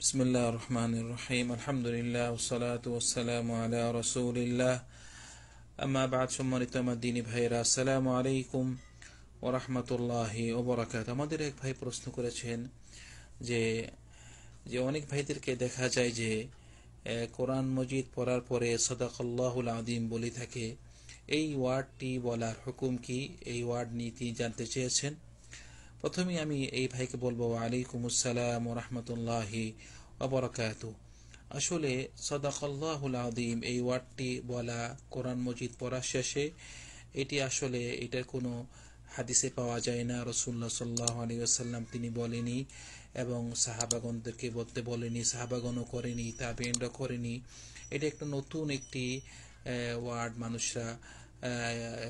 بسم الله الرحمن الرحيم الحمد لله والصلاة والسلام على رسول الله أما بعد আলাইকুম ও রহমতুল্লাহি ওবরাকাত আমাদের এক ভাই প্রশ্ন করেছেন যে যে অনেক ভাইদেরকে দেখা যায় যে কোরআন মজিদ পড়ার পরে সদাকল্লাহুল আদিম বলে থাকে এই ওয়ার্ডটি বলার হুকুম কি এই ওয়ার্ড নীতি জানতে চেয়েছেন প্রথমে আমি এই ভাইকে বলবো আলাইকুম আসসালাম রহমতুল্লাহ অবরাকাত আসলে সদাকল্লাহুল এই ওয়ার্ডটি বলা কোরআন মজিদ পড়া শেষে এটি আসলে এটার কোনো হাদিসে পাওয়া যায় না রসুল্লা সাল্লাহ আলী আসাল্লাম তিনি বলেনি এবং সাহাবাগনদেরকে বলতে বলেনি সাহাবাগনও করেনি তাবেনরা করেনি এটা একটা নতুন একটি ওয়ার্ড মানুষরা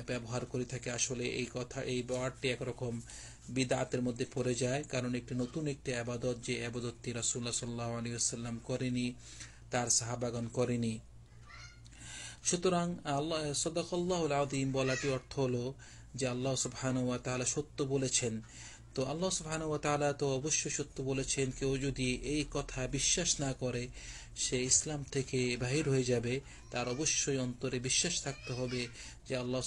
ব্যবহার করে থাকে আসলে এই কথা এই ওয়ার্ডটি একরকম বিদাতের মধ্যে পড়ে যায় কারণ একটি নতুন একটি আবাদত যে আবাদতটি রাসুল্লাহ সাল্লাহ আলী আসাল্লাম করেনি তার সাহাবাগন করেনি সুতরাং আল্লাহ সদাকল্লাহ আদিম বলাটি অর্থ হলো যে আল্লাহ সুফহানুয়া তাহলে সত্য বলেছেন তো আল্লাহ তালা তো অবশ্যই সত্য বলেছেন কেউ যদি এই কথা বিশ্বাস না করে সে ইসলাম থেকে বাহির হয়ে যাবে তার অবশ্যই অন্তরে বিশ্বাস থাকতে হবে যে আল্লাহ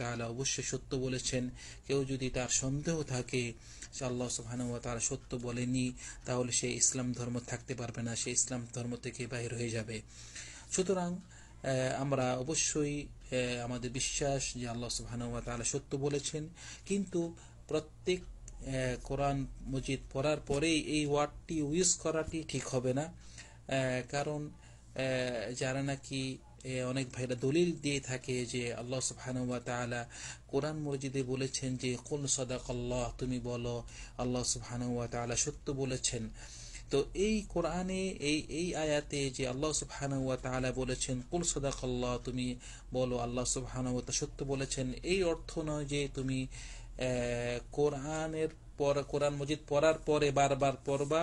তালা অবশ্যই সত্য বলেছেন কেউ যদি তার সন্দেহ থাকে সে আল্লাহ তালা সত্য বলেনি তাহলে সে ইসলাম ধর্ম থাকতে পারবে না সে ইসলাম ধর্ম থেকে বাহির হয়ে যাবে সুতরাং আমরা অবশ্যই আমাদের বিশ্বাস যে আল্লাহ ও তালা সত্য বলেছেন কিন্তু প্রত্যেক কোরআন মজিদ পড়ার পরেই এই ওয়ার্ডটি ইউজ করাটি ঠিক হবে না কারণ যারা নাকি অনেক ভাইরা দলিল দিয়ে থাকে যে আল্লাহ সুবহানুয়া কোরআন মসজিদে বলেছেন যে কোন আল্লাহ তুমি বলো আল্লাহ সুবহানুয়া তালা সত্য বলেছেন তো এই কোরআনে এই এই আয়াতে যে আল্লাহ সুবহানুয়া তালা বলেছেন সদাক আল্লাহ তুমি বলো আল্লাহ সুবহানুয়া সত্য বলেছেন এই অর্থ নয় যে তুমি কোরআনের পর কোরআন মজিদ পড়ার পরে বারবার পড়বা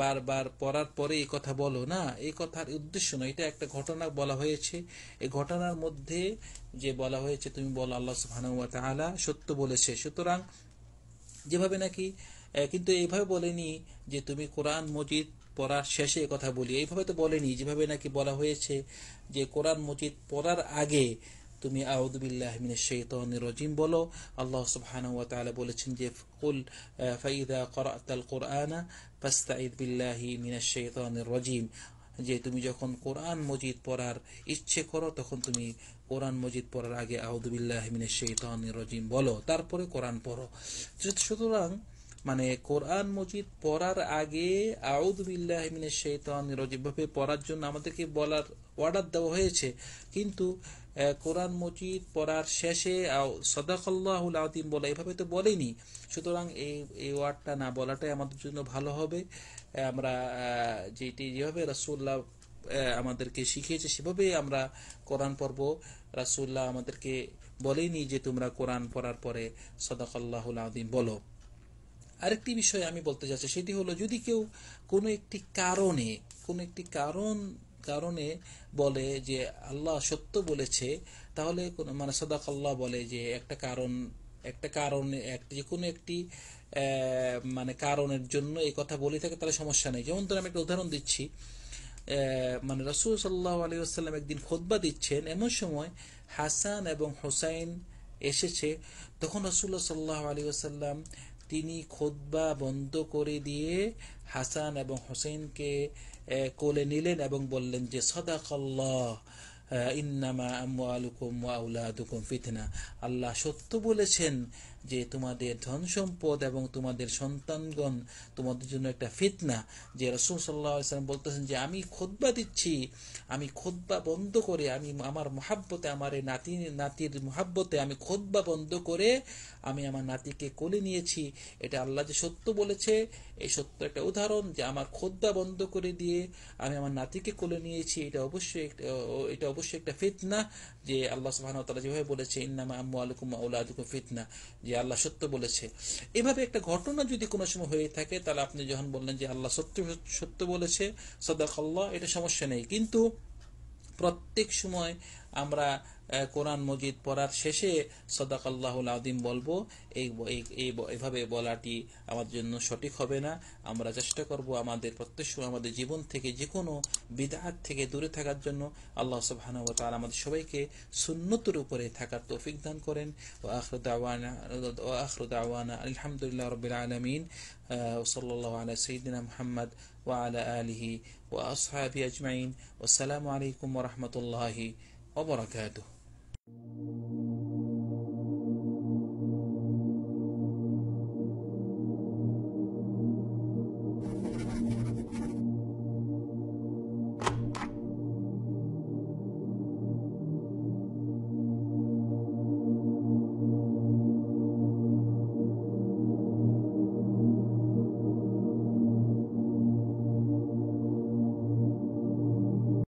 বারবার পড়ার পরে এই কথা বলো না এই কথার উদ্দেশ্য নয় এটা একটা ঘটনা বলা হয়েছে এই ঘটনার মধ্যে যে বলা হয়েছে তুমি বলো আল্লাহ সুহানুয়া সত্য বলেছে সুতরাং যেভাবে নাকি কিন্তু এইভাবে বলেনি যে তুমি কোরআন মজিদ পড়ার শেষে কথা বলি এইভাবে তো বলেনি যেভাবে নাকি বলা হয়েছে যে কোরআন মজিদ পড়ার আগে তুমি আউদুবিল্লাহ মিনের শৈতনের রজিম বলো আল্লাহ সুবহানাহু ওয়া তাআলা বলেছেন যে কুল ফাইদা করাতাল কোরআনা ফাস্তাঈদ বিল্লাহি মিনাশ শৈতনের রজিম যে তুমি যখন কোরআন মজিদ পড়ার ইচ্ছে করো তখন তুমি কোরআন মজিদ পড়ার আগে আউদুবিল্লাহ মিনের শৈতনের রজিম বলো তারপরে কোরআন পড়ো সুতরাং মানে কোরআন মজিদ পড়ার আগে আউদ বিল্লাহমিনের শৈতান রজিবভাবে পড়ার জন্য আমাদেরকে বলার অর্ডার দেওয়া হয়েছে কিন্তু কোরআন মজিদ পড়ার শেষে সদাকল্লাহুল আদিম বলা এভাবে তো বলেনি সুতরাং এই এই ওয়ার্ডটা না বলাটাই আমাদের জন্য ভালো হবে আমরা যেটি যেভাবে রাসুল্লাহ আমাদেরকে শিখিয়েছে সেভাবে আমরা কোরআন পর্ব রাসুল্লাহ আমাদেরকে বলেনি যে তোমরা কোরআন পড়ার পরে সদাকল্লাহুল আদিম বলো আরেকটি বিষয় আমি বলতে চাচ্ছি সেটি হলো যদি কেউ কোনো একটি কারণে কোনো একটি কারণ কারণে বলে যে আল্লাহ সত্য বলেছে তাহলে মানে সদাক আল্লাহ বলে যে একটা কারণ একটা কারণে যে কোনো একটি মানে কারণের জন্য এই কথা বলে থাকে তাহলে সমস্যা নেই যেমন ধর আমি একটা উদাহরণ দিচ্ছি মানে রসুল সাল্লাহ আলী আসসালাম একদিন খোদবা দিচ্ছেন এমন সময় হাসান এবং হোসাইন এসেছে তখন রসুল্লাহ সাল্লাহ আলী আসাল্লাম তিনি খোদবা বন্ধ করে দিয়ে হাসান এবং হোসেনকে কোলে নিলেন এবং বললেন যে সদাকল্লাহ ইন্নামা আলুকুম আউলাদুকুম ফিতনা আল্লাহ সত্য বলেছেন যে তোমাদের ধন সম্পদ এবং তোমাদের সন্তানগণ তোমাদের জন্য একটা ফিতনা যে রসুল সাল্লাহ বলতেছেন যে আমি খোদবা দিচ্ছি আমি খোদবা বন্ধ করে আমি আমার মহাব্বতে আমার এই নাতি নাতির মহাব্বতে আমি খোদবা বন্ধ করে আমি আমার নাতিকে কোলে নিয়েছি এটা আল্লাহ যে সত্য বলেছে এই সত্য একটা উদাহরণ যে আমার খোদবা বন্ধ করে দিয়ে আমি আমার নাতিকে কোলে নিয়েছি এটা অবশ্যই এটা অবশ্যই একটা ফিতনা যে আল্লাহ সুহান তালা যেভাবে বলেছে ইন্নামা আম্মু আলুকুম ওলা আলুকুম ফিতনা যে আল্লাহ সত্য বলেছে এভাবে একটা ঘটনা যদি কোনো সময় হয়ে থাকে তাহলে আপনি যখন বললেন যে আল্লাহ সত্য সত্য বলেছে সদাক আল্লাহ এটা সমস্যা নেই কিন্তু প্রত্যেক সময় আমরা কোরআন মজিদ পড়ার শেষে সদাকাল্লাহুল আদিম বলবো এই এইভাবে বলাটি আমার জন্য সঠিক হবে না আমরা চেষ্টা করব আমাদের প্রত্যেক আমাদের জীবন থেকে যে কোনো বিদাহাত থেকে দূরে থাকার জন্য আল্লাহ সুবহান ও তার আমাদের সবাইকে সুন্নতর উপরে থাকার তৌফিক দান করেন ও আখরুদ আওয়ানা আলহামদুলিল্লাহ রবিল আলমিন ওসল্লাহ আলা সঈদিনা মোহাম্মদ وعلى آله وأصحابه أجمعين والسلام عليكم ورحمة الله وبركاته Thank you.